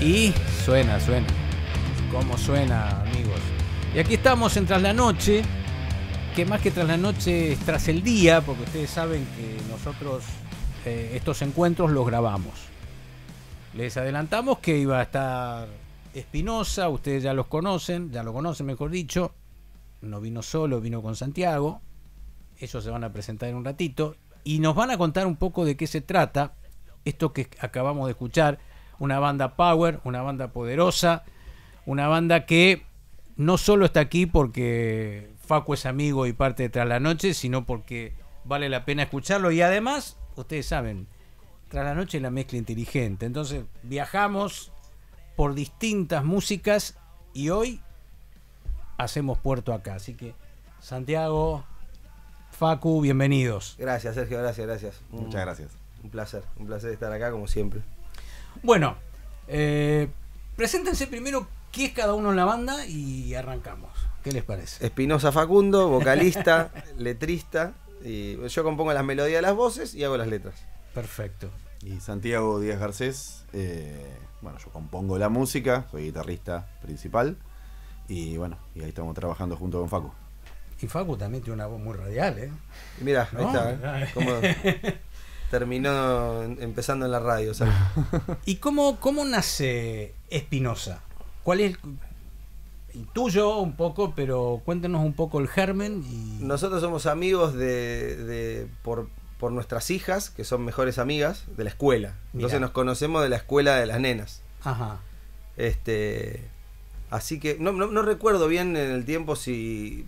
Y suena, suena. Como suena, amigos. Y aquí estamos en Tras la Noche, que más que tras la noche es tras el día, porque ustedes saben que nosotros eh, estos encuentros los grabamos. Les adelantamos que iba a estar Espinosa, ustedes ya los conocen, ya lo conocen mejor dicho. No vino solo, vino con Santiago. Ellos se van a presentar en un ratito. Y nos van a contar un poco de qué se trata esto que acabamos de escuchar una banda power, una banda poderosa, una banda que no solo está aquí porque Facu es amigo y parte de Tras la Noche, sino porque vale la pena escucharlo y además, ustedes saben, Tras la Noche es la mezcla inteligente, entonces viajamos por distintas músicas y hoy hacemos puerto acá, así que Santiago, Facu, bienvenidos. Gracias Sergio, gracias, gracias. Muchas gracias. Un placer, un placer estar acá como siempre. Bueno, eh, preséntense primero qué es cada uno en la banda y arrancamos. ¿Qué les parece? Espinosa Facundo, vocalista, letrista. yo compongo las melodías de las voces y hago las letras. Perfecto. Y Santiago Díaz Garcés, eh, bueno, yo compongo la música, soy guitarrista principal. Y bueno, y ahí estamos trabajando junto con Facu. Y Facu también tiene una voz muy radial, ¿eh? Mira, ahí está. ¿eh? terminó empezando en la radio. ¿sabes? ¿Y cómo, cómo nace Espinosa? ¿Cuál es el tuyo un poco, pero cuéntenos un poco el germen? Y... Nosotros somos amigos de, por, nuestras hijas, que son mejores amigas, de la escuela. Entonces nos conocemos de la escuela de las nenas. Ajá. Este, así que no, recuerdo bien en el tiempo si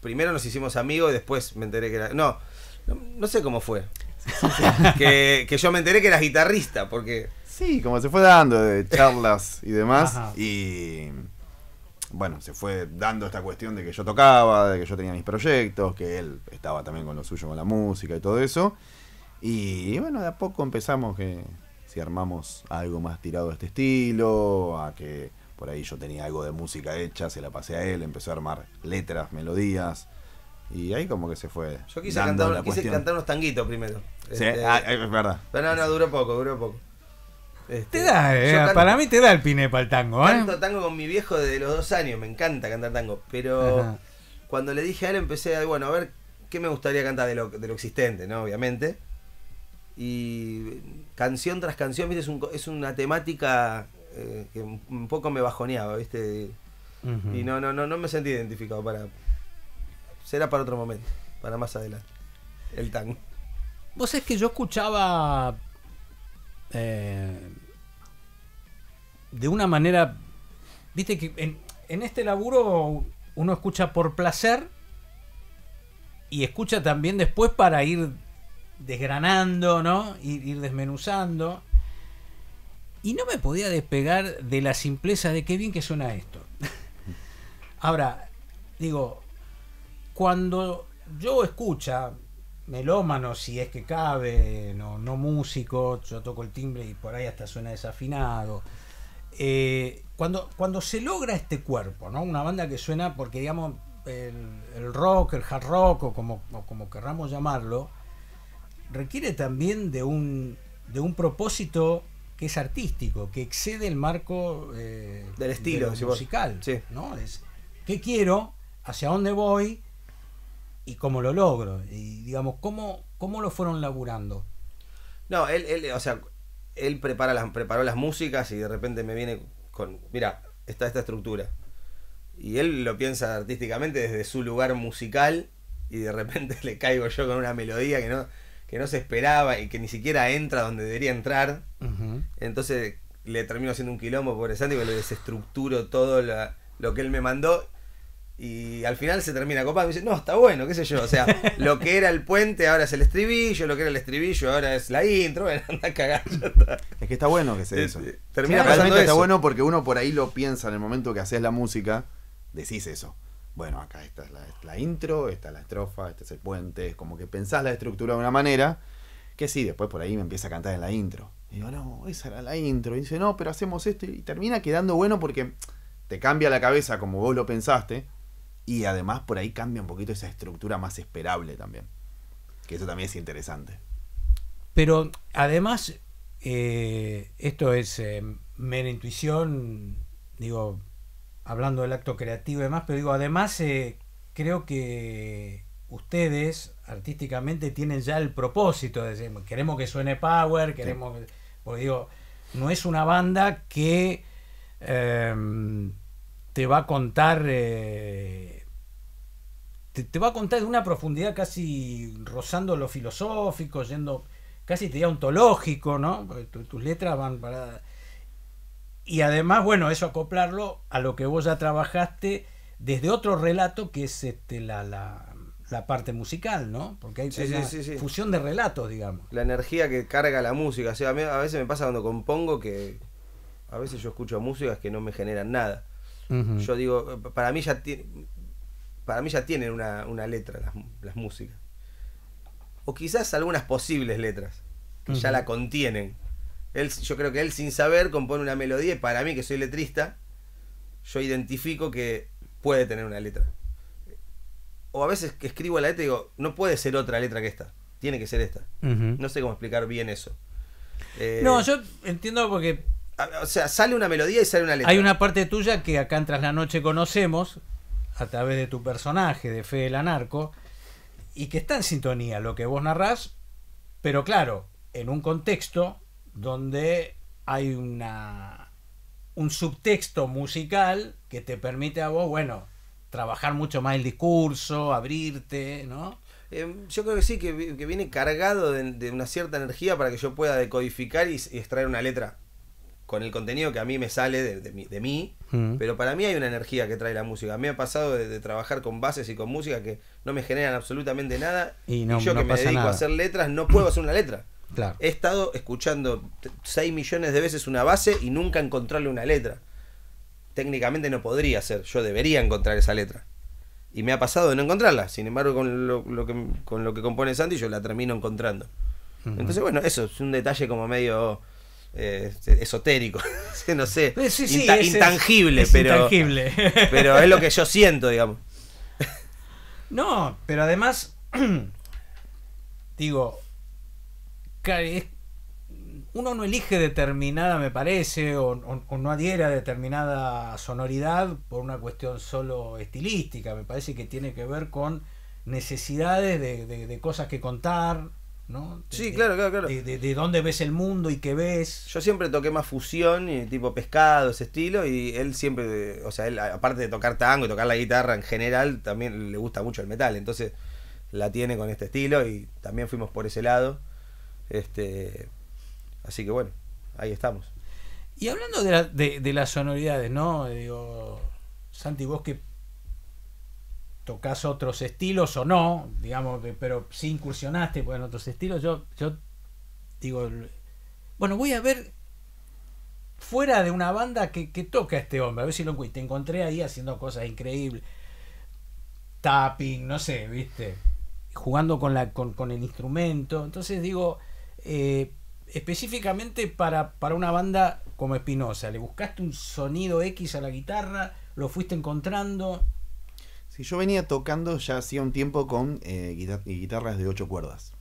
primero nos hicimos amigos y después me enteré que era... No, no, no sé cómo fue. que, yo me enteré que eras guitarrista, porque... Sí, como se fue dando de charlas y demás. Y bueno, se fue dando esta cuestión de que yo tocaba, de que yo tenía mis proyectos, que él estaba también con lo suyo, con la música y todo eso. Y, bueno, de a poco empezamos que si armamos algo más tirado de este estilo, a que por ahí yo tenía algo de música hecha, se la pasé a él, empezó a armar letras, melodías. Y ahí como que se fue. Yo cantar, quise cantar unos tanguitos primero. Sí, este, ah, es verdad. Pero no, no, duró poco, duró poco. te este, da, eh, para mí te da el pine para el tango. ¿eh? Canto tango con mi viejo desde los dos años, me encanta cantar tango. Pero cuando le dije a él, empecé a, bueno, a ver qué me gustaría cantar de lo, existente, ¿no? Obviamente. Y canción tras canción, ¿viste? Es, un, es una temática eh, que un poco me bajoneaba, ¿viste? Y no, no, no, no me sentí identificado para. Será para otro momento, para más adelante. El tango. Vos es que yo escuchaba eh, de una manera, viste que en, este laburo uno escucha por placer y escucha también después para ir desgranando, ¿no? Ir, ir desmenuzando. Y no me podía despegar de la simpleza de qué bien que suena esto. Ahora, digo, cuando yo escucha, melómano, si es que cabe, no, no músico, yo toco el timbre y por ahí hasta suena desafinado. Eh, cuando, cuando se logra este cuerpo, ¿no? Una banda que suena, porque digamos, el, rock, el hard rock, o como, como querramos llamarlo, requiere también de un, de un propósito que es artístico, que excede el marco eh, del estilo musical. Sí. ¿no? Es, ¿Qué quiero? ¿Hacia dónde voy? y cómo lo logro. Y digamos, ¿cómo, cómo lo fueron laburando? No, él, él, o sea, él prepara las, preparó las músicas y de repente me viene con, mira, está esta estructura. Y él lo piensa artísticamente desde su lugar musical y de repente le caigo yo con una melodía que no, que no se esperaba y que ni siquiera entra donde debería entrar. Entonces le termino haciendo un quilombo, pobre Santi, y le desestructuro todo lo que él me mandó y al final se termina copado Y dice, no, está bueno, qué sé yo. O sea, lo que era el puente ahora es el estribillo, lo que era el estribillo ahora es la intro. Bueno, anda cagando. Es que está bueno que sea eh, eso. Eh, termina claro, está bueno porque uno por ahí lo piensa en el momento que haces la música, decís eso. Bueno, acá esta es la, intro, esta la estrofa, este es el puente. Es como que pensás la estructura de una manera que sí, después por ahí me empieza a cantar en la intro. Y digo, no, esa era la intro. Y dice, no, pero hacemos esto. Y termina quedando bueno porque te cambia la cabeza como vos lo pensaste y además por ahí cambia un poquito esa estructura más esperable también. Que eso también es interesante. Pero además, eh, esto es eh, mera intuición, digo, hablando del acto creativo y demás, pero digo, además eh, creo que ustedes artísticamente tienen ya el propósito de queremos que suene power, queremos, sí. digo, no es una banda que te va a contar. Eh, te, va a contar de una profundidad casi rozando lo filosófico, yendo casi te diría ontológico, ¿no? tus letras van para. Y además, bueno, eso acoplarlo a lo que vos ya trabajaste desde otro relato que es este, la, la, parte musical, ¿no? Porque hay una fusión de relatos, digamos. La energía que carga la música. sea, a, a veces me pasa cuando compongo que a veces yo escucho músicas que no me generan nada yo digo, eh, para mí ya tiene, para mí ya tienen una, letra las, músicas. O quizás algunas posibles letras, que ya la contienen. Él, yo creo que él sin saber compone una melodía y para mí que soy letrista, yo identifico que puede tener una letra. O a veces que escribo la letra digo, no puede ser otra letra que esta, tiene que ser esta. No sé cómo explicar bien eso. no, eh, yo entiendo porque o sea, sale una melodía y sale una letra. Hay una parte tuya que acá en Tras la Noche conocemos, a través de tu personaje, de Fe del Anarco y que está en sintonía lo que vos narrás, pero claro, en un contexto donde hay una un subtexto musical que te permite a vos, bueno, trabajar mucho más el discurso, abrirte, ¿no? Em, yo creo que sí, que, viene cargado de, una cierta energía para que yo pueda decodificar y extraer una letra con el contenido que a mí me sale de, mí, mm. pero para mí hay una energía que trae la música. A mí me ha pasado de, trabajar con bases y con música que no me generan absolutamente nada y, yo que me dedico a hacer letras no puedo hacer una letra. Claro. He estado escuchando 6 millones de veces una base y nunca encontrarle una letra. Técnicamente no podría ser, yo debería encontrar esa letra. Y me ha pasado de no encontrarla. Sin embargo, con lo, que, con lo que compone Santi, yo la termino encontrando. Entonces, bueno, eso es un detalle como medio eh, esotérico, no sé, eh, intangible, pero, pero es lo que yo siento, digamos. No, pero además, digo, uno no elige determinada, me parece, o, no adhiere a determinada sonoridad por una cuestión solo estilística, me parece que tiene que ver con necesidades de cosas que contar, Sí, claro, claro, claro. De, dónde ves el mundo y qué ves. Yo siempre toqué más fusión tipo pescado, ese estilo, y él siempre, o sea, él aparte de tocar tango y tocar la guitarra en general, también le gusta mucho el metal, entonces la tiene con este estilo y también fuimos por ese lado. Este, así que bueno, ahí estamos. Y hablando de, las sonoridades, ¿no? Eh, digo, Santi, vos tocas otros estilos o no, digamos, que pero si incursionaste en otros estilos, yo, yo digo, bueno, voy a ver fuera de una banda que, toca este hombre, a ver si lo encuentro. Te encontré ahí haciendo cosas increíbles, tapping, no sé, viste, jugando con, la, con, con el instrumento. Entonces digo, eh, específicamente para, para una banda como Espinosa, le buscaste un sonido X a la guitarra, lo fuiste encontrando. Si yo venía tocando ya hacía un tiempo con eh, guitarras de ocho cuerdas.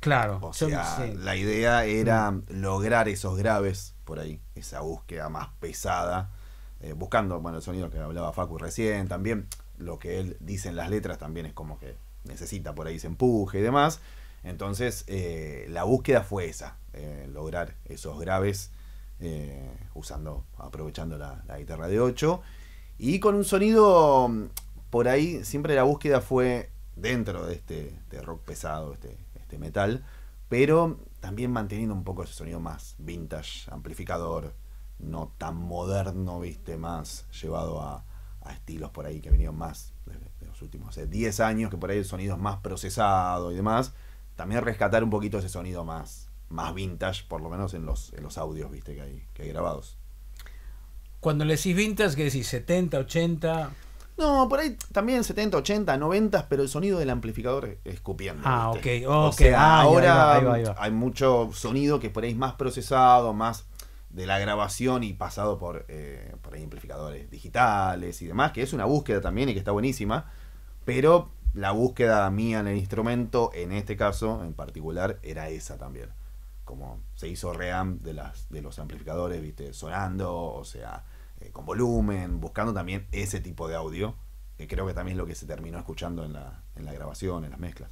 Claro. O sea, la idea era mm. lograr esos graves por ahí, esa búsqueda más pesada, eh, buscando, bueno, el sonido que hablaba Facu recién, también lo que él dice en las letras también es como que necesita por ahí ese empuje y demás. Entonces, eh, la búsqueda fue esa, lograr esos graves usando, aprovechando la, la guitarra de ocho y con un sonido por ahí siempre la búsqueda fue dentro de este, este, rock pesado, este, este metal, pero también manteniendo un poco ese sonido más vintage, amplificador, no tan moderno, viste, más llevado a, estilos por ahí que vinieron más de, los últimos 10 años, que por ahí el sonido es más procesado y demás. También rescatar un poquito ese sonido más, más vintage, por lo menos en los, en los audios, viste, que hay, que hay grabados. Cuando le decís vintage, ¿qué decís? ¿70, 80? No, por ahí también 70, 80, 90, pero el sonido del amplificador escupiendo. Ah, ok, O sea, ahora hay mucho sonido que por ahí es más procesado, más de la grabación y pasado por, eh, amplificadores digitales y demás, que es una búsqueda también y que está buenísima, pero la búsqueda mía en el instrumento, en este caso en particular, era esa también. Como se hizo reamp de, las, de los amplificadores, viste, sonando, o sea, eh, con volumen, buscando también ese tipo de audio, que creo que también es lo que se terminó escuchando en la, en la grabación, en las mezclas.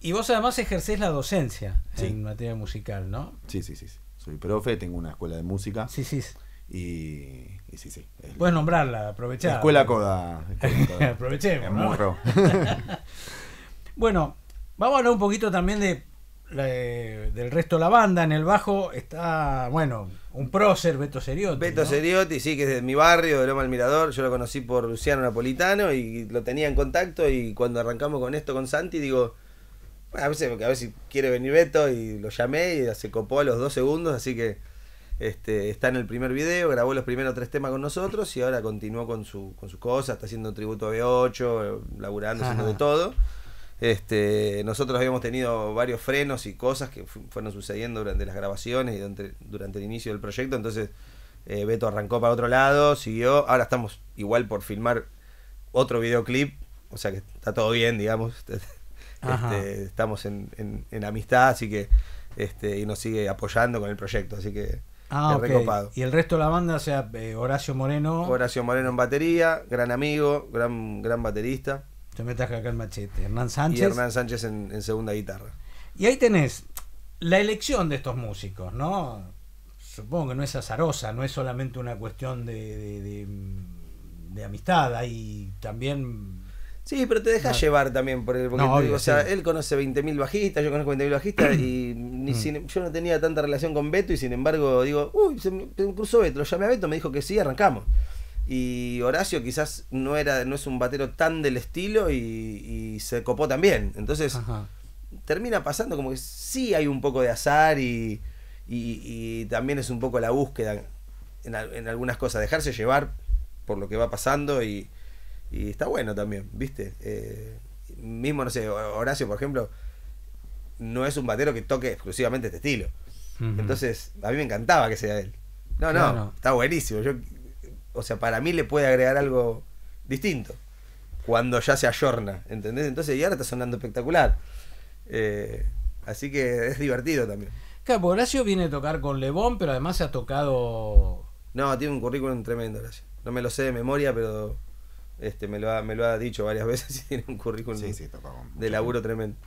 Y vos además ejercés la docencia en materia musical, ¿no? Sí, sí, sí, Soy profe, tengo una escuela de música. Sí, sí. Y, sí, sí. Puedes nombrarla, aprovechar. Escuela Coda. Aprovechemos. bueno, vamos a hablar un poquito también eh, del resto de la banda. En el bajo está, bueno, un prócer, Beto Seriotti. Beto Seriotti, sí, que es de mi barrio, de Loma El Mirador. Yo lo conocí por Luciano Napolitano y lo tenía en contacto. Y cuando arrancamos con esto con Santi, digo, a veces, a ver si quiere venir Beto. Y lo llamé y se copó a los dos segundos. Así que este, está en el primer video, grabó los primeros tres temas con nosotros y ahora continuó con, su, con sus cosas. Está haciendo tributo a B8, eh, laburando, haciendo de todo. Este, nosotros habíamos tenido varios frenos y cosas que fueron sucediendo durante las grabaciones y durante, el inicio del proyecto, entonces eh, Beto arrancó para otro lado, siguió, ahora estamos igual por filmar otro videoclip, o sea que está todo bien, digamos, este, estamos en, amistad, así que, este, y nos sigue apoyando con el proyecto, así que... Ah, okay. Y el resto de la banda, o sea, eh, Horacio Moreno. Horacio Moreno en batería, gran amigo, gran, gran baterista te metas acá el machete. Hernán Sánchez. Y Hernán Sánchez en, segunda guitarra. Y ahí tenés la elección de estos músicos, ¿no? Supongo que no es azarosa, no es solamente una cuestión de, de, amistad, hay también Sí, pero te dejas llevar también por el. Porque o sea, él conoce 20.000 bajistas, yo conozco 20.000 bajistas y ni mm. yo no tenía tanta relación con Beto y sin embargo digo, uy, se me cruzó Beto, lo llamé a Beto, me dijo que sí, arrancamos. Y Horacio quizás no era, no es un batero tan del estilo y, se copó también. Entonces, termina pasando como que sí hay un poco de azar y, y, también es un poco la búsqueda en, en, algunas cosas, dejarse llevar por lo que va pasando y, está bueno también, ¿viste? Eh, mismo, no sé, Horacio, por ejemplo, no es un batero que toque exclusivamente este estilo. Entonces, a mí me encantaba que sea él. No, no, no, no. está buenísimo. Yo o sea, para mí le puede agregar algo distinto. Cuando ya se ayorna, ¿entendés? Entonces, ya ahora está sonando espectacular. Eh, así que es divertido también. Claro, Horacio viene a tocar con Lebón, pero además se ha tocado. No, tiene un currículum tremendo, Horacio. No me lo sé de memoria, pero este, me, lo ha, me lo ha dicho varias veces y tiene un currículum de laburo tremendo.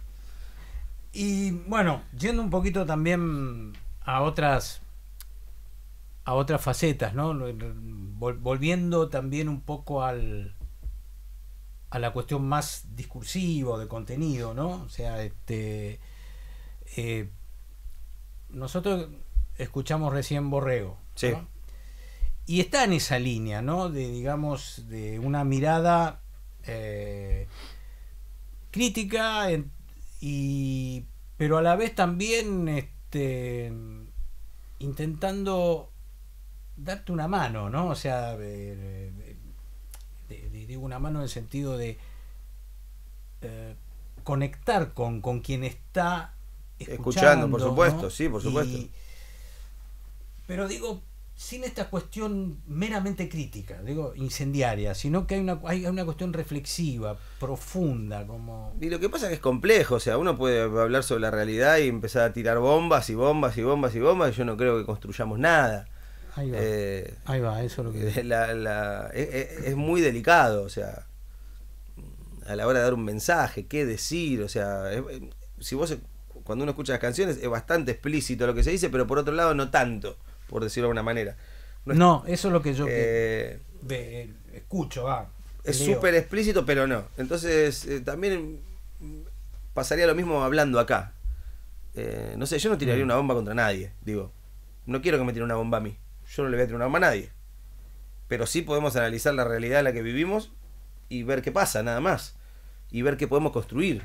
Y bueno, yendo un poquito también a otras a otras facetas, ¿no? Volviendo también un poco al, a la cuestión más discursiva, de contenido, ¿no? O sea, este, eh, nosotros escuchamos recién Borrego. Y está en esa línea, ¿no? De, digamos, de una mirada eh, crítica, pero a la vez también este, intentando darte una mano, ¿no? O sea, eh, eh, digo una mano en el sentido de eh, conectar con, con quien está escuchando. por supuesto, sí, por supuesto. pero digo, sin esta cuestión meramente crítica, digo, incendiaria, sino que hay una, hay una cuestión reflexiva, profunda, como... Y lo que pasa es que es complejo, o sea, uno puede hablar sobre la realidad y empezar a tirar bombas y bombas y bombas y bombas, y yo no creo que construyamos nada. Eh, Ahí va. eso es lo que. La, es, muy delicado, o sea, a la hora de dar un mensaje, qué decir, o sea, si vos cuando uno escucha las canciones es bastante explícito lo que se dice, pero por otro lado no tanto, por decirlo de alguna manera. No, eso es lo que yo eh, eh, escucho, va. Es súper explícito, pero no. Entonces, también pasaría lo mismo hablando acá. no sé, yo no tiraría una bomba contra nadie, digo. No quiero que me tire una bomba a mí yo no le voy a tener una arma a nadie. Pero sí podemos analizar la realidad en la que vivimos y ver qué pasa, nada más. Y ver qué podemos construir.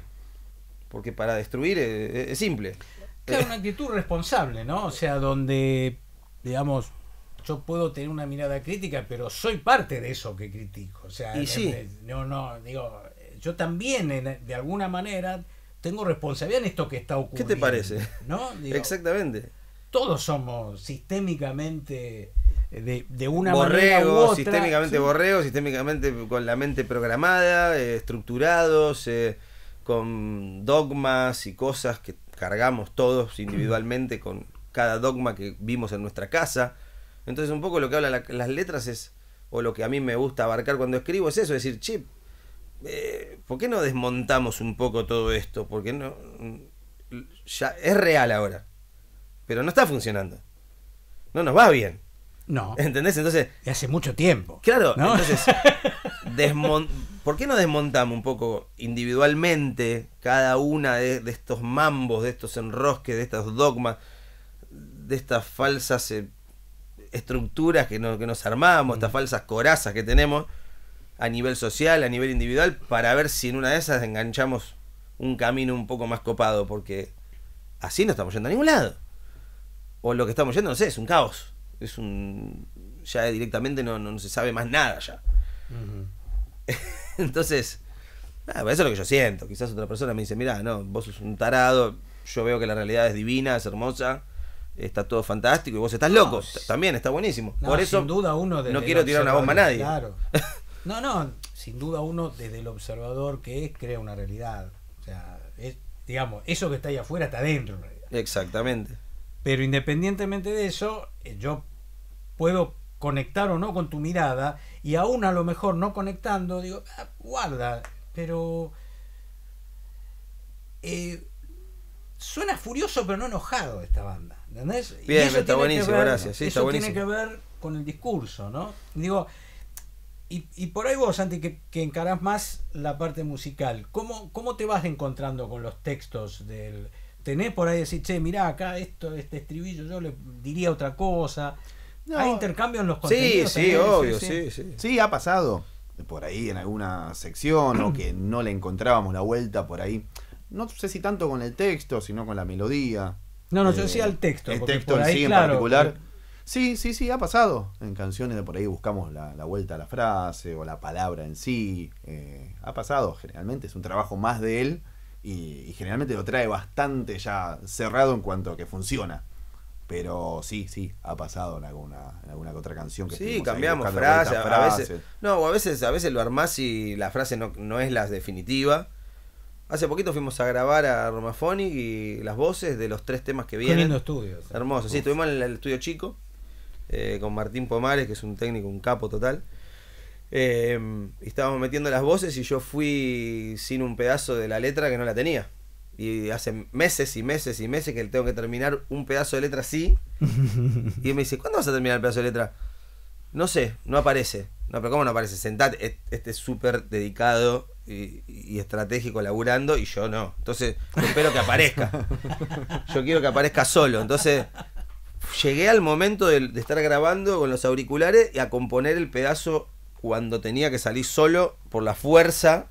Porque para destruir es, simple. Claro, una actitud responsable, ¿no? O sea, donde, digamos, yo puedo tener una mirada crítica, pero soy parte de eso que critico. O sea, no, no, digo, yo también, de alguna manera, tengo responsabilidad en esto que está ocurriendo. ¿Qué te parece? ¿no? Exactamente todos somos sistémicamente eh, de, de una borrego, sistémicamente borrego, sistémicamente con la mente programada, eh, estructurados, eh, con dogmas y cosas que cargamos todos individualmente con cada dogma que vimos en nuestra casa. Entonces un poco lo que hablan las letras es, o lo que a mí me gusta abarcar cuando escribo es eso, es decir, chip, ¿por qué no desmontamos un poco todo esto? Porque no, ya es real ahora pero no está funcionando. No nos va bien. No. ¿Entendés? Entonces. Y hace mucho tiempo. Claro, entonces. ¿Por qué no desmontamos un poco individualmente cada una de, estos mambos, de estos enrosques, de estos dogmas, de estas falsas eh, estructuras que, que nos armamos, estas falsas corazas que tenemos a nivel social, a nivel individual, para ver si en una de esas enganchamos un camino un poco más copado? Porque así no estamos yendo a ningún lado o lo que estamos yendo, no sé, es un caos. Es un. Ya directamente no, no, se sabe más nada ya. Entonces, pues eso es lo que yo siento. Quizás otra persona me dice, mirá, no, vos sos un tarado, yo veo que la realidad es divina, es hermosa, está todo fantástico y vos estás loco. También está buenísimo. Por eso duda uno no quiero tirar una bomba a nadie. Claro. No, no, sin duda uno desde el observador que es crea una realidad. O sea, digamos, eso que está ahí afuera está adentro en realidad. Exactamente. Pero independientemente de eso, eh, yo puedo conectar o no con tu mirada y aún a lo mejor no conectando, digo, ah, guarda, pero... Eh, suena furioso pero no enojado esta banda, ¿entendés? Bien, y eso está buenísimo, gracias. eso tiene que ver con el discurso, ¿no? Digo, y, por ahí vos, Santi, que, que, encarás más la parte musical, ¿cómo te vas encontrando con los textos del tenés por ahí decir, che, mirá, acá esto, este estribillo, yo le diría otra cosa. Hay intercambios en los contenidos. Sí, sí, obvio, sí sí. ha pasado por ahí en alguna sección o que no le encontrábamos la vuelta por ahí. No sé si tanto con el texto, sino con la melodía. No, no, yo eh, decía el texto. El texto en sí, en particular. Sí, sí, sí, ha pasado. En canciones de por ahí buscamos la, vuelta a la frase o la palabra en sí. Eh, ha pasado. Generalmente es un trabajo más de él y, generalmente lo trae bastante ya cerrado en cuanto a que funciona. Pero sí, sí, ha pasado en alguna, otra canción que Sí, cambiamos frases, a veces. No, a veces, a veces lo armás y la frase no, es la definitiva. Hace poquito fuimos a grabar a Romafoni y las voces de los tres temas que vienen. Lindo Hermoso, sí, estuvimos en el estudio chico eh, con Martín Pomares, que es un técnico, un capo total. Em, estábamos metiendo las voces y yo fui sin un pedazo de la letra que no la tenía. Y hace meses y meses y meses que tengo que terminar un pedazo de letra así. y me dice, ¿cuándo vas a terminar el pedazo de letra? No sé, no aparece. No, pero ¿cómo no aparece? Sentate, este es súper dedicado y, estratégico laburando y yo no. Entonces, espero que aparezca. Yo quiero que aparezca solo. Entonces, llegué al momento de estar grabando con los auriculares y a componer el pedazo cuando tenía que salir solo por la fuerza.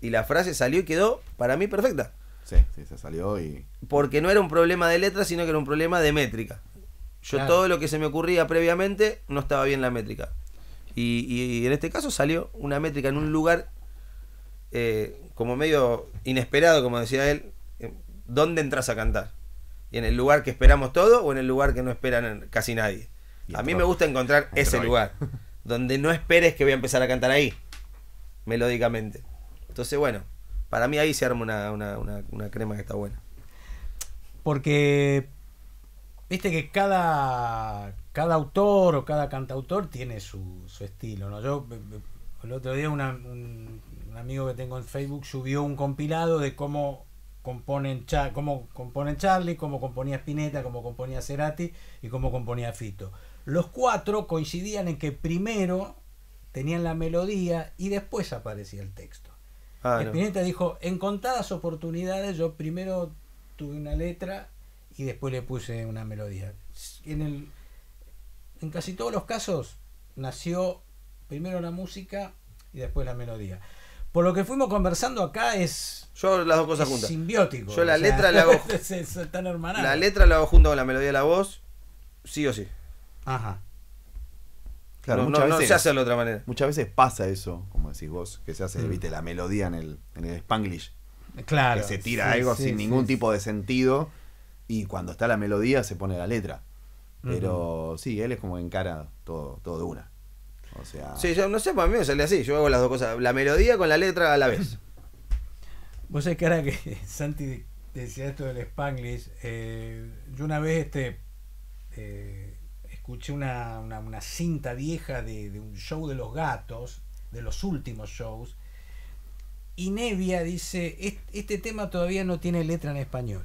Y la frase salió y quedó, para mí, perfecta. Sí, sí, se salió y. Porque no era un problema de letras... sino que era un problema de métrica. Yo todo lo que se me ocurría previamente no estaba bien la métrica. Y, en este caso salió una métrica en un lugar eh, como medio inesperado, como decía él. Eh, ¿Dónde entras a cantar? ¿Y en el lugar que esperamos todo o en el lugar que no esperan casi nadie? A mí me gusta encontrar ese lugar. donde no esperes que voy a empezar a cantar ahí, melódicamente. Entonces, bueno, para mí ahí se arma una, una, una, crema que está buena. Porque, viste que cada, autor o cada cantautor tiene su, su estilo, ¿no? Yo eh, eh, el otro día un, amigo que tengo en Facebook subió un compilado de cómo componen, cómo componen Charlie, cómo componía Spinetta, cómo componía Cerati y cómo componía Fito. Los cuatro coincidían en que primero tenían la melodía y después aparecía el texto. El ah, Espineta dijo, en contadas oportunidades yo primero tuve una letra y después le puse una melodía. En, en casi todos los casos nació primero la música y después la melodía. Por lo que fuimos conversando acá es. Yo las dos cosas Simbiótico. Yo la letra la hago. La letra la hago junto con la melodía de la voz, sí o sí. Ajá. Claro, muchas se hace de otra manera. Muchas veces pasa eso, como decís vos, que se hace, mm. la melodía en el, Spanglish. Claro. Que se tira algo sin ningún tipo de sentido y cuando está la melodía se pone la letra. Pero sí, él es como en todo, todo de una. O sea. Sí, yo no sé, para pues, mí me sale así. Yo hago las dos cosas, la melodía con la letra a la vez. Vos sabés que ahora que Santi decía esto del Spanglish, eh, yo una vez este. Eh, escuché una, una, cinta vieja de, de, un show de los gatos, de los últimos shows, y Nevia dice, este, tema todavía no tiene letra en español.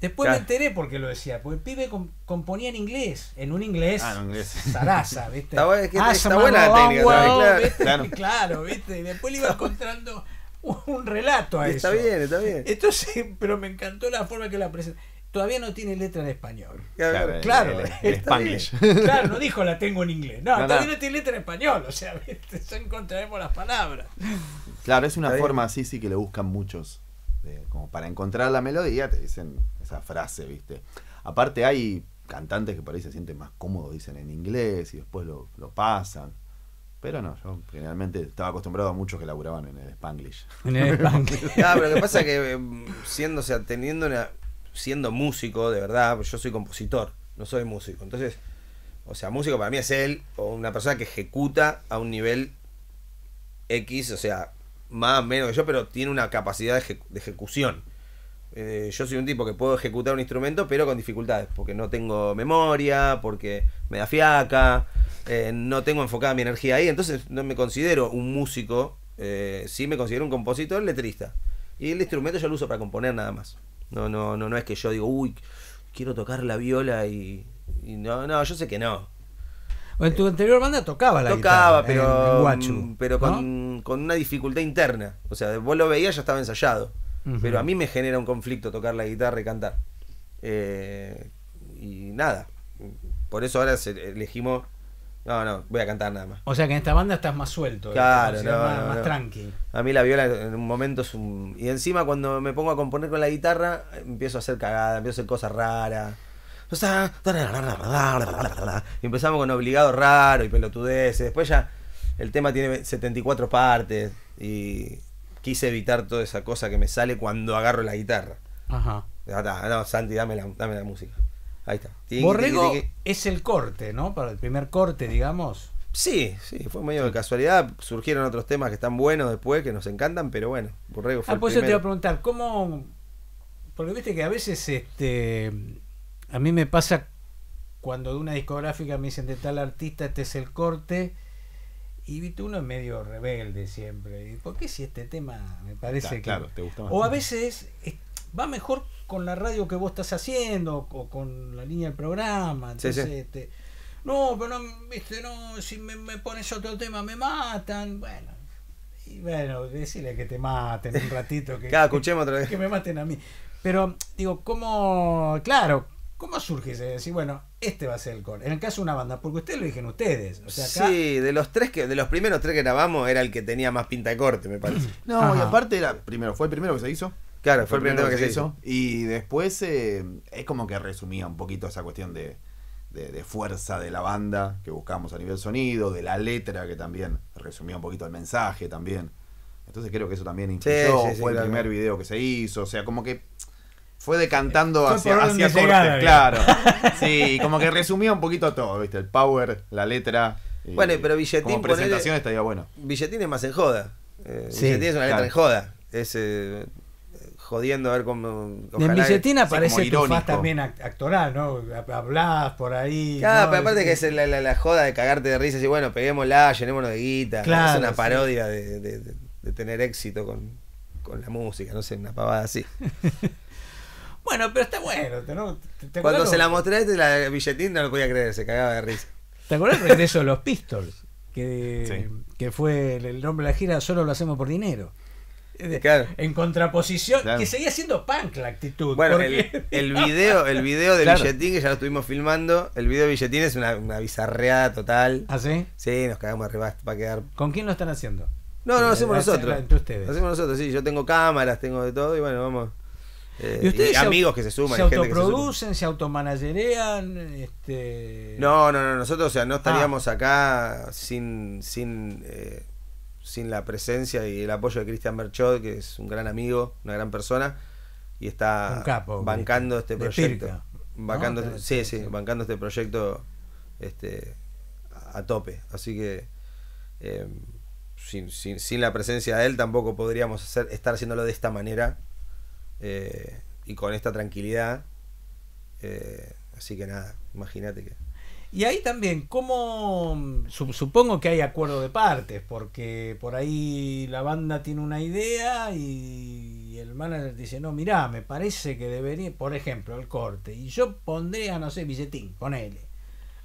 Después me enteré por qué lo decía, porque el pibe componía en inglés, en un inglés, ah, zaraza, ¿viste? está, buena, ah, está, está buena la técnica, claro. ¿viste? Claro. ¿viste? Y después le iba encontrando un relato a eso. Está bien, está bien. Entonces, pero me encantó la forma que la presentó todavía no tiene letra en español. Claro, claro Claro, no dijo la tengo en inglés. No, todavía no. tiene letra en español. O sea, ya encontraremos las palabras. Claro, es una forma así, sí, que le buscan muchos. como para encontrar la melodía, te dicen esa frase, ¿viste? Aparte, hay cantantes que por ahí se sienten más cómodos, dicen en inglés y después lo, pasan. Pero no, yo generalmente estaba acostumbrado a muchos que laburaban en el Spanglish. En el Spanglish. Ah, pero lo que pasa es que, siendo, o sea, teniendo una, siendo músico, de verdad, yo soy compositor, no soy músico. Entonces, o sea, músico para mí es él o una persona que ejecuta a un nivel X, o sea, más o menos que yo, pero tiene una capacidad de, ejecución. Eh, yo soy un tipo que puedo ejecutar un instrumento, pero con dificultades, porque no tengo memoria, porque me da fiaca, eh, no tengo enfocada mi energía ahí, entonces no me considero un músico, si eh, sí me considero un compositor letrista. Y el instrumento yo lo uso para componer nada más. No, no, no, no es que yo digo, uy, quiero tocar la viola y, no, no, yo sé que no. En tu anterior banda tocaba la tocaba, pero, mm, pero con, una dificultad interna. O sea, vos lo veías, ya estaba ensayado. Pero a mí me genera un conflicto tocar la guitarra y cantar. Eh, y nada. Por eso ahora elegimos no, no, voy a cantar nada más. O sea que en esta banda estás más suelto. Claro, más, tranqui. A mí la viola en un momento es un... Y encima cuando me pongo a componer con la guitarra, empiezo a hacer cagada, empiezo a hacer cosas raras. o Y empezamos con obligado raro y pelotudeces. Después ya el tema tiene 74 partes y quise evitar toda esa cosa que me sale cuando agarro la guitarra. Ajá. No, Santi, dame la, dame la música. Ahí está. Borrego es el corte, ¿no? Para el primer corte, digamos. Sí, sí, fue medio de casualidad. Surgieron otros temas que están buenos después, que nos encantan, pero bueno, Borrego fue. Ah, pues yo te iba a preguntar, ¿cómo.? Porque viste que a veces este, a mí me pasa cuando de una discográfica me dicen de tal artista, este es el corte. Y viste, uno es medio rebelde siempre. ¿Por qué si este tema me parece claro, que.? Claro, te gusta más o a este veces va mejor con la radio que vos estás haciendo o con la línea del programa. Entonces, este, no, pero no, viste, no, si me, pones otro tema me matan. Bueno, y bueno, decirle que te maten un ratito. Que, escuchemos otra vez. Que me maten a mí. Pero, digo, ¿cómo, claro, cómo surge ese decir, bueno, este va a ser el core? En el caso de una banda, porque ustedes lo dijeron ustedes. O sea, Sí, de los tres que, de los primeros tres que grabamos era el que tenía más pinta de corte, me parece. no, y aparte era, primero, fue el primero que se hizo. Claro, fue, el primer que, se hizo. Y después eh, es como que resumía un poquito esa cuestión de, fuerza de la banda que buscamos a nivel sonido, de la letra que también resumía un poquito el mensaje también. Entonces creo que eso también incluyó fue el primer video que se hizo, o sea, como que fue decantando hacia, hacia cortes, claro. sí, como que resumía un poquito todo, ¿viste? El power, la letra. bueno, pero Billetín. Como presentación estaría bueno. Billetín es más en joda. billetín eh, es una letra en joda. Es. Eh, jodiendo a ver cómo. En billetín aparece tu faz también actoral, ¿no? Hablás por ahí. Ah, pero aparte que es la, la, la, joda de cagarte de risas y bueno, peguémosla, llenémonos de guita. Es una parodia de, de, de, tener éxito con, con la música, no sé, una pavada así. Bueno, pero está bueno. ¿te, no? Cuando se la mostraste la billetín no lo podía creer, se cagaba de risa. ¿Te acuerdas de eso de los Pistols? Que, que fue el nombre de la gira, solo lo hacemos por dinero en contraposición, Y que seguía siendo punk la actitud. Bueno, el, video, el video de Billetín, que ya lo estuvimos filmando, el video de Billetín es una, una bizarreada total. ¿Ah, sí? Sí, nos cagamos arriba para quedar. ¿Con quién lo están haciendo? No, no, lo hacemos nosotros. Entre ustedes. Lo hacemos nosotros, sí. Yo tengo cámaras, tengo de todo y bueno, vamos. Eh, ¿Y ustedes amigos que se suman. ¿Se autoproducen? ¿Se automanagerean? Este... No, no, no. Nosotros, o sea, no ah. estaríamos acá sin, sin eh, sin la presencia y el apoyo de Cristian Berchot que es un gran amigo, una gran persona, y está bancando este proyecto. bancando, este proyecto este, a tope. Así que eh, sin, la presencia de él tampoco podríamos hacer, estar haciéndolo de esta manera eh, y con esta tranquilidad. Eh, así que nada, imagínate que y ahí también, como Supongo que hay acuerdo de partes, porque por ahí la banda tiene una idea y el manager dice, no, mirá, me parece que debería, por ejemplo, el corte, y yo pondría, no sé, billetín, con él,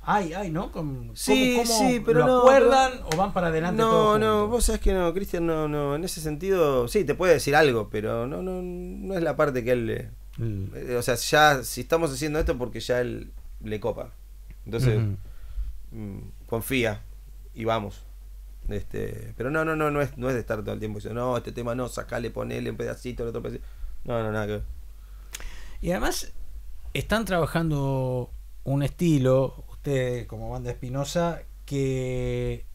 Ay, ay, ¿no? sí, sí, pero lo acuerdan o van para adelante No, todos no, vos sabés que no, Cristian, no, no, en ese sentido, sí, te puede decir algo, pero no, no, es la parte que él... Mm. Eh, o sea, ya, si estamos haciendo esto porque ya él le copa. Entonces, mm, confía y vamos. Este, pero no, no, no, no es, no es de estar todo el tiempo diciendo, no, este tema no, sacale, ponele un pedacito, el otro pedacito. No, no, nada Y además, están trabajando un estilo, ustedes como banda espinosa, que,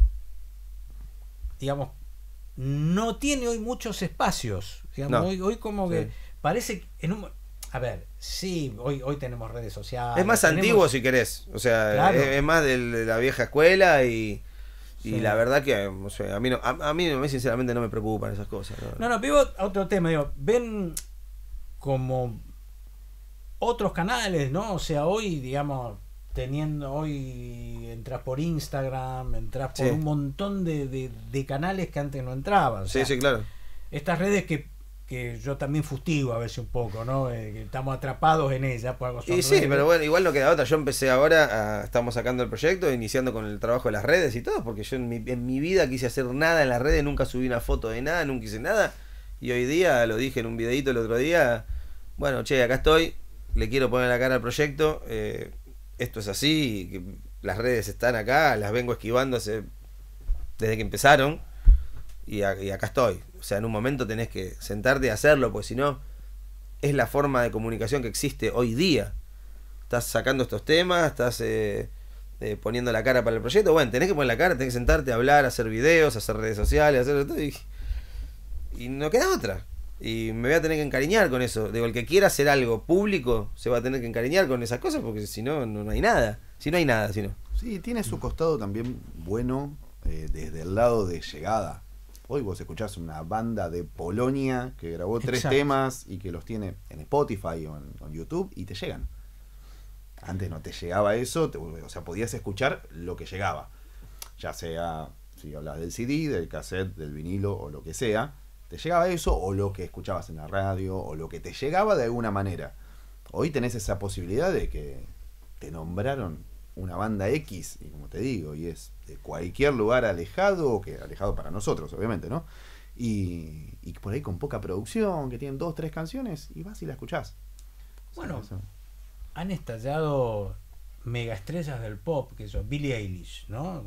digamos, no tiene hoy muchos espacios. hoy, como que parece en un, a ver, sí, hoy, hoy tenemos redes sociales. Es más antiguo si querés, o sea, es, más de la vieja escuela y, la verdad que a mí, a, sinceramente no me preocupan esas cosas. No, no, vivo a otro tema, digo, ven como otros canales, ¿no? O sea, hoy, digamos, teniendo hoy, entras por Instagram, entras por un montón de, canales que antes no entraban. sí, sí, claro. Estas redes que que yo también fustigo a veces un poco, ¿no? Eh, estamos atrapados en ella. Por pues, algo y sí, pero bueno, igual no queda otra. Yo empecé ahora, a, estamos sacando el proyecto, iniciando con el trabajo de las redes y todo, porque yo en mi, vida quise hacer nada en las redes, nunca subí una foto de nada, nunca hice nada. Y hoy día, lo dije en un videito el otro día, bueno, che, acá estoy, le quiero poner la cara al proyecto, eh, esto es así, que las redes están acá, las vengo esquivando desde que empezaron, y acá estoy o sea, en un momento tenés que sentarte y hacerlo, porque si no, es la forma de comunicación que existe hoy día. Estás sacando estos temas, estás eh, eh, poniendo la cara para el proyecto. Bueno, tenés que poner la cara, tenés que sentarte a hablar, hacer videos, hacer redes sociales, hacer todo. Y, no queda otra. Y me voy a tener que encariñar con eso. Digo, el que quiera hacer algo público se va a tener que encariñar con esas cosas porque si no, no hay nada. Si no hay nada, si no. Sí, tiene su costado también bueno eh, desde el lado de llegada. Hoy vos escuchás una banda de Polonia que grabó tres temas y que los tiene en Spotify o en, YouTube y te llegan. Antes no te llegaba eso, o sea, podías escuchar lo que llegaba. Ya sea si hablas del CD, del cassette, del vinilo o lo que sea, te llegaba eso o lo que escuchabas en la radio o lo que te llegaba de alguna manera. Hoy tenés esa posibilidad de que te nombraron una banda X, y como te digo, y es de cualquier lugar alejado, que alejado para nosotros, obviamente, ¿no? Y, por ahí con poca producción, que tienen dos, tres canciones, y vas y la escuchás. Bueno, han estallado megaestrellas del pop, que son Billie Eilish, ¿no?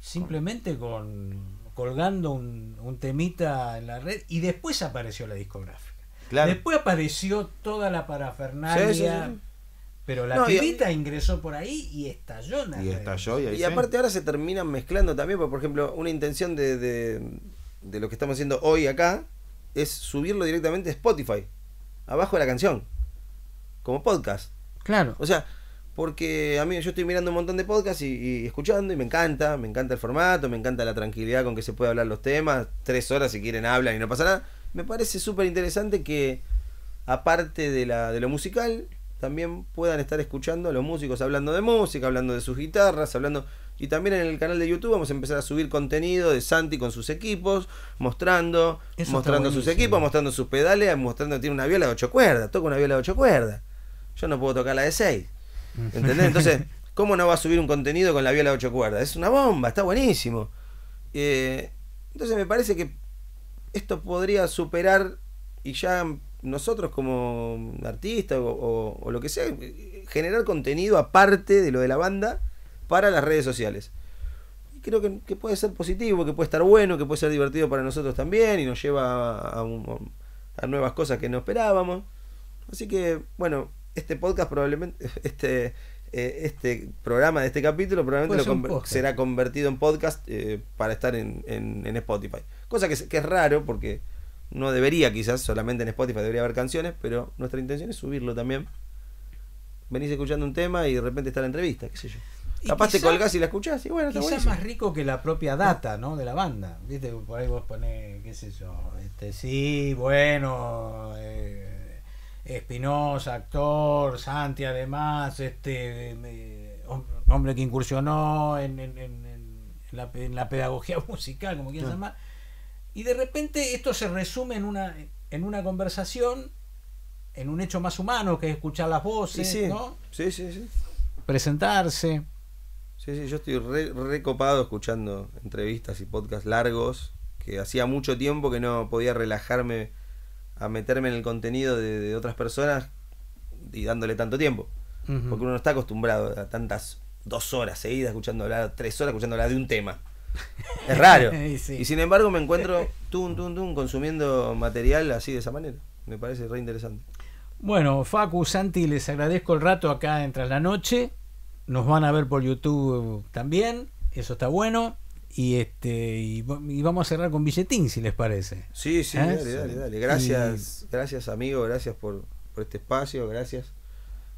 simplemente con colgando un, temita en la red y después apareció la discográfica. Después apareció toda la parafernalia, pero la no, ingresó por ahí y estalló. nada y estalló y, ahí y aparte ahora se terminan mezclando también, porque, por ejemplo, una intención de, de, lo que estamos haciendo hoy acá es subirlo directamente a Spotify, abajo de la canción, como podcast. Claro. O sea, porque a mí yo estoy mirando un montón de podcasts y, escuchando y me encanta, me encanta el formato, me encanta la tranquilidad con que se puede hablar los temas, tres horas si quieren hablan y no pasa nada. Me parece súper interesante que, aparte de, la, de lo musical, también puedan estar escuchando a los músicos hablando de música, hablando de sus guitarras, hablando... Y también en el canal de YouTube vamos a empezar a subir contenido de Santi con sus equipos, mostrando, mostrando sus equipos, mostrando sus pedales, mostrando que tiene una viola de ocho cuerdas, toca una viola de ocho cuerdas. Yo no puedo tocar la de seis ¿Entendés? Entonces, ¿cómo no va a subir un contenido con la viola de ocho cuerdas? Es una bomba, está buenísimo. Eh, entonces me parece que esto podría superar y ya nosotros como artistas o, lo que sea, generar contenido aparte de lo de la banda para las redes sociales. Y creo que, puede ser positivo, que puede estar bueno, que puede ser divertido para nosotros también y nos lleva a, nuevas cosas que no esperábamos. Así que, bueno, este podcast probablemente, este, eh, este programa de este capítulo probablemente será convertido en podcast eh, para estar en, Spotify. Cosa que es raro porque no debería quizás, solamente en Spotify debería haber canciones, pero nuestra intención es subirlo también. Venís escuchando un tema y de repente está la entrevista, qué sé yo. Capaz te colgás y la escuchás y bueno, más rico que la propia data, ¿no? De la banda. Viste, por ahí vos ponés, qué sé yo, este, sí, bueno, eh, Espinosa, actor, Santi además, este hombre que incursionó en, en, en, en la, pedagogía musical, como quieras llamar y de repente esto se resume en una, en una conversación, en un hecho más humano, que es escuchar las voces, ¿no? Sí, sí, sí. Presentarse. Sí, sí, yo estoy recopado escuchando entrevistas y podcasts largos, que hacía mucho tiempo que no podía relajarme a meterme en el contenido de, otras personas y dándole tanto tiempo. Porque uno no está acostumbrado a tantas dos horas seguidas escuchando hablar, tres horas escuchando hablar de un tema. Es raro. Y sin embargo me encuentro consumiendo material así de esa manera. Me parece re interesante. Bueno, Facu, Santi, les agradezco el rato acá entre la Noche. Nos van a ver por YouTube también. Eso está bueno. Y este y, vamos a cerrar con billetín, si les parece. Sí, sí, ¿Eh? dale, dale, dale. Gracias, gracias amigo, gracias por, este espacio, gracias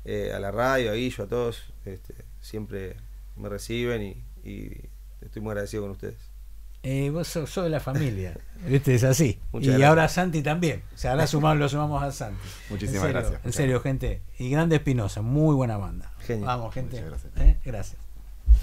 eh, a la radio, a Guillo, a todos. Este, siempre me reciben y Estoy muy agradecido con ustedes. Eh, vos sos, de la familia, ¿viste? Es así. y ahora Santi también. O sea, ahora lo sumamos a Santi. Muchísimas gracias. En serio, gente. Y Grande Espinosa, muy buena banda. Vamos, gente. gracias. ¿Eh?